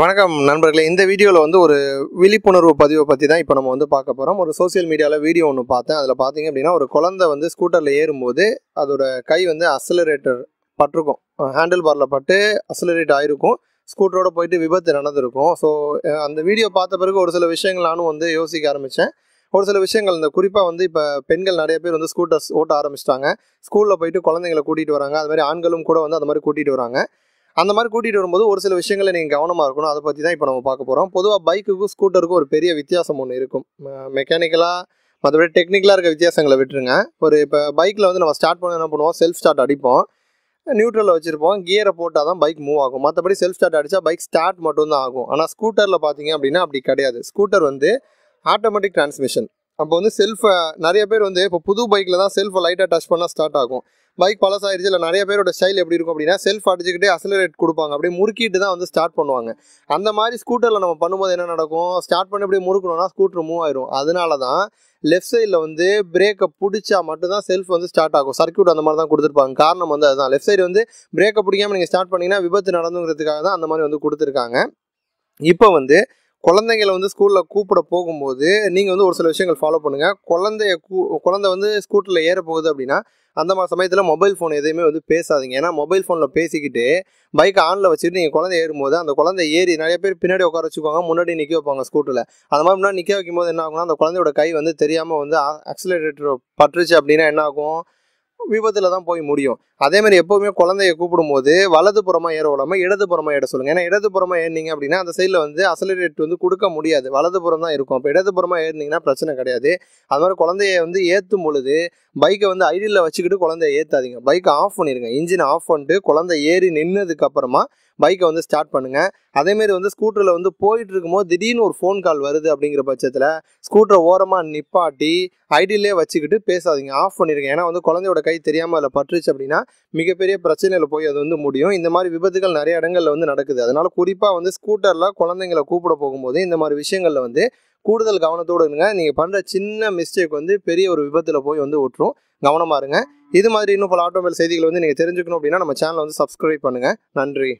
வணக்கம் நண்பர்களே இந்த வீடியோவில் வந்து ஒரு விழிப்புணர்வு பதிவை பற்றி தான் இப்போ நம்ம வந்து பார்க்க போகிறோம் ஒரு சோசியல் மீடியாவில் வீடியோ ஒன்று பார்த்தேன் அதில் பார்த்தீங்க அப்படின்னா ஒரு குழந்தை வந்து ஸ்கூட்டரில் ஏறும்போது அதோட கை வந்து அசலரேட்டர் பட்டிருக்கும் ஹேண்டில் பாரில் பட்டு அசலரேட் ஆகிருக்கும் ஸ்கூட்டரோட போயிட்டு விபத்து நடந்திருக்கும் ஸோ அந்த வீடியோ பார்த்த பிறகு ஒரு சில விஷயங்கள் நானும் வந்து யோசிக்க ஆரம்பித்தேன் ஒரு சில விஷயங்கள் இந்த குறிப்பாக வந்து இப்போ பெண்கள் நிறைய பேர் வந்து ஸ்கூட்டர்ஸ் ஓட்ட ஆரம்பிச்சிட்டாங்க ஸ்கூலில் போயிட்டு குழந்தைங்களை கூட்டிகிட்டு வராங்க அது மாதிரி ஆண்களும் கூட வந்து அந்த மாதிரி கூட்டிகிட்டு வராங்க அந்த மாதிரி கூட்டிகிட்டு வரும்போது ஒரு சில விஷயங்களை நீங்கள் கவனமாக இருக்கணும் அதை பற்றி தான் இப்போ நம்ம பார்க்க போகிறோம் பொதுவாக பைக்குக்கும் ஸ்கூட்டருக்கும் ஒரு பெரிய வித்தியாசம் ஒன்று இருக்கும் மெக்கானிக்கலாக மற்றபடி டெக்னிக்கலாக இருக்க வித்தியாசங்களை விட்டுருங்க ஒரு இப்போ பைக்கில் வந்து நம்ம ஸ்டார்ட் பண்ண என்ன பண்ணுவோம் செல்ஃப் ஸ்டார்ட் அடிப்போம் நியூட்ரலில் வச்சுருப்போம் கியரை போட்டால் தான் பைக் மூவ் ஆகும் மற்றபடி செல்ஃப் ஸ்டார்ட் அடித்தா பைக் ஸ்டார்ட் மட்டும்தான் ஆகும் ஆனால் ஸ்கூட்டரில் பார்த்தீங்க அப்படின்னா அப்படி கிடையாது ஸ்கூட்டர் வந்து ஆட்டோமேட்டிக் டிரான்ஸ்மிஷன் அப்போ வந்து செல்ஃபை நிறைய பேர் வந்து இப்போ புது பைக்கில் தான் செல்ஃபை லைட்டாக டச் பண்ணால் ஸ்டார்ட் ஆகும் பைக் பழசாயிருச்சு இல்லை நிறைய பேரோட ஸ்டைல் எப்படி இருக்கும் அப்படின்னா செல்ஃப் அடிச்சுக்கிட்டே அசலரேட் கொடுப்பாங்க அப்படியே முறுக்கிட்டு தான் வந்து ஸ்டார்ட் பண்ணுவாங்க அந்த மாதிரி ஸ்கூட்டரில் நம்ம பண்ணும்போது என்ன நடக்கும் ஸ்டார்ட் பண்ணி அப்படியே முறுக்கணும்னா ஸ்கூட்டர் மூவ் ஆயிரும் அதனால தான் லெஃப்ட் சைடில் வந்து பிரேக்கை பிடிச்சா மட்டும்தான் செல்ஃப் வந்து ஸ்டார்ட் ஆகும் சர்க்கியூட் அந்த மாதிரி தான் கொடுத்துருப்பாங்க காரணம் வந்து அதுதான் லெஃப்ட் சைடு வந்து பிரேக்கை பிடிக்காமல் நீங்கள் ஸ்டார்ட் பண்ணிங்கன்னா விபத்து நடந்துங்கிறதுக்காக தான் அந்த மாதிரி வந்து கொடுத்துருக்காங்க இப்போ வந்து குழந்தைங்களை வந்து ஸ்கூலில் கூப்பிட போகும்போது நீங்கள் வந்து ஒரு சில விஷயங்கள் ஃபாலோ பண்ணுங்கள் குழந்தைய கூ குழந்தை வந்து ஸ்கூட்டரில் ஏற போகுது அப்படின்னா அந்த மாதிரி சமயத்தில் மொபைல் ஃபோன் எதையுமே வந்து பேசாதீங்க ஏன்னா மொபைல் ஃபோனில் பேசிக்கிட்டு பைக்கை ஆனில் வச்சுட்டு நீங்கள் குழந்தை ஏறும்போது அந்த குழந்தை ஏறி நிறைய பேர் பின்னாடி உட்கார வச்சுக்குவாங்க முன்னாடி நிற்க வைப்பாங்க ஸ்கூட்டரில் அந்த மாதிரி முன்னாடி நிற்க வைக்கும்போது என்ன ஆகும்னா அந்த குழந்தையோட கை வந்து தெரியாமல் வந்து ஆக்சிலேட்டர் பட்டுருச்சு அப்படின்னா என்ன ஆகும் விபத்தில் தான் போய் முடியும் அதே மாதிரி எப்போவுமே குழந்தைய கூப்பிடும்போது புறமா ஏற விடாமல் புறமா ஏற சொல்லுங்கள் ஏன்னா புறமா ஏறினீங்க அப்படின்னா அந்த சைடில் வந்து அசலரேட் வந்து கொடுக்க முடியாது புறம் தான் இருக்கும் அப்போ புறமா ஏறினீங்கன்னா பிரச்சனை கிடையாது அது மாதிரி குழந்தைய வந்து ஏற்றும் பொழுது பைக்கை வந்து ஐடியில் வச்சுக்கிட்டு குழந்தைய ஏற்றாதீங்க பைக்கை ஆஃப் பண்ணிடுங்க இன்ஜினை ஆஃப் பண்ணிட்டு குழந்தை ஏறி நின்னதுக்கு அப்புறமா பைக்கை வந்து ஸ்டார்ட் பண்ணுங்க அதேமாரி வந்து ஸ்கூட்டரில் வந்து போயிட்டு இருக்கும்போது திடீர்னு ஒரு ஃபோன் கால் வருது அப்படிங்கிற பட்சத்தில் ஸ்கூட்டரை ஓரமாக நிப்பாட்டி ஐடியிலே வச்சுக்கிட்டு பேசாதீங்க ஆஃப் பண்ணிடுங்க ஏன்னா வந்து குழந்தையோட கை தெரியாமல் அதில் பற்றுச்சு அப்படின்னா மிகப்பெரிய பிரச்சனையில் போய் அது வந்து முடியும் இந்த மாதிரி விபத்துகள் நிறைய இடங்களில் வந்து நடக்குது அதனால் குறிப்பாக வந்து ஸ்கூட்டரில் குழந்தைங்களை கூப்பிட போகும்போது இந்த மாதிரி விஷயங்களில் வந்து கூடுதல் கவனத்தோடு இருங்க நீங்கள் பண்ணுற சின்ன மிஸ்டேக் வந்து பெரிய ஒரு விபத்தில் போய் வந்து ஒட்டுரும் கவனமாக இருங்க இது மாதிரி இன்னும் பல ஆட்டோமொபைல் செய்திகள் வந்து நீங்கள் தெரிஞ்சுக்கணும் அப்படின்னா நம்ம சேனலை வந்து சப்ஸ்கிரைப் பண்ணுங்கள் நன்றி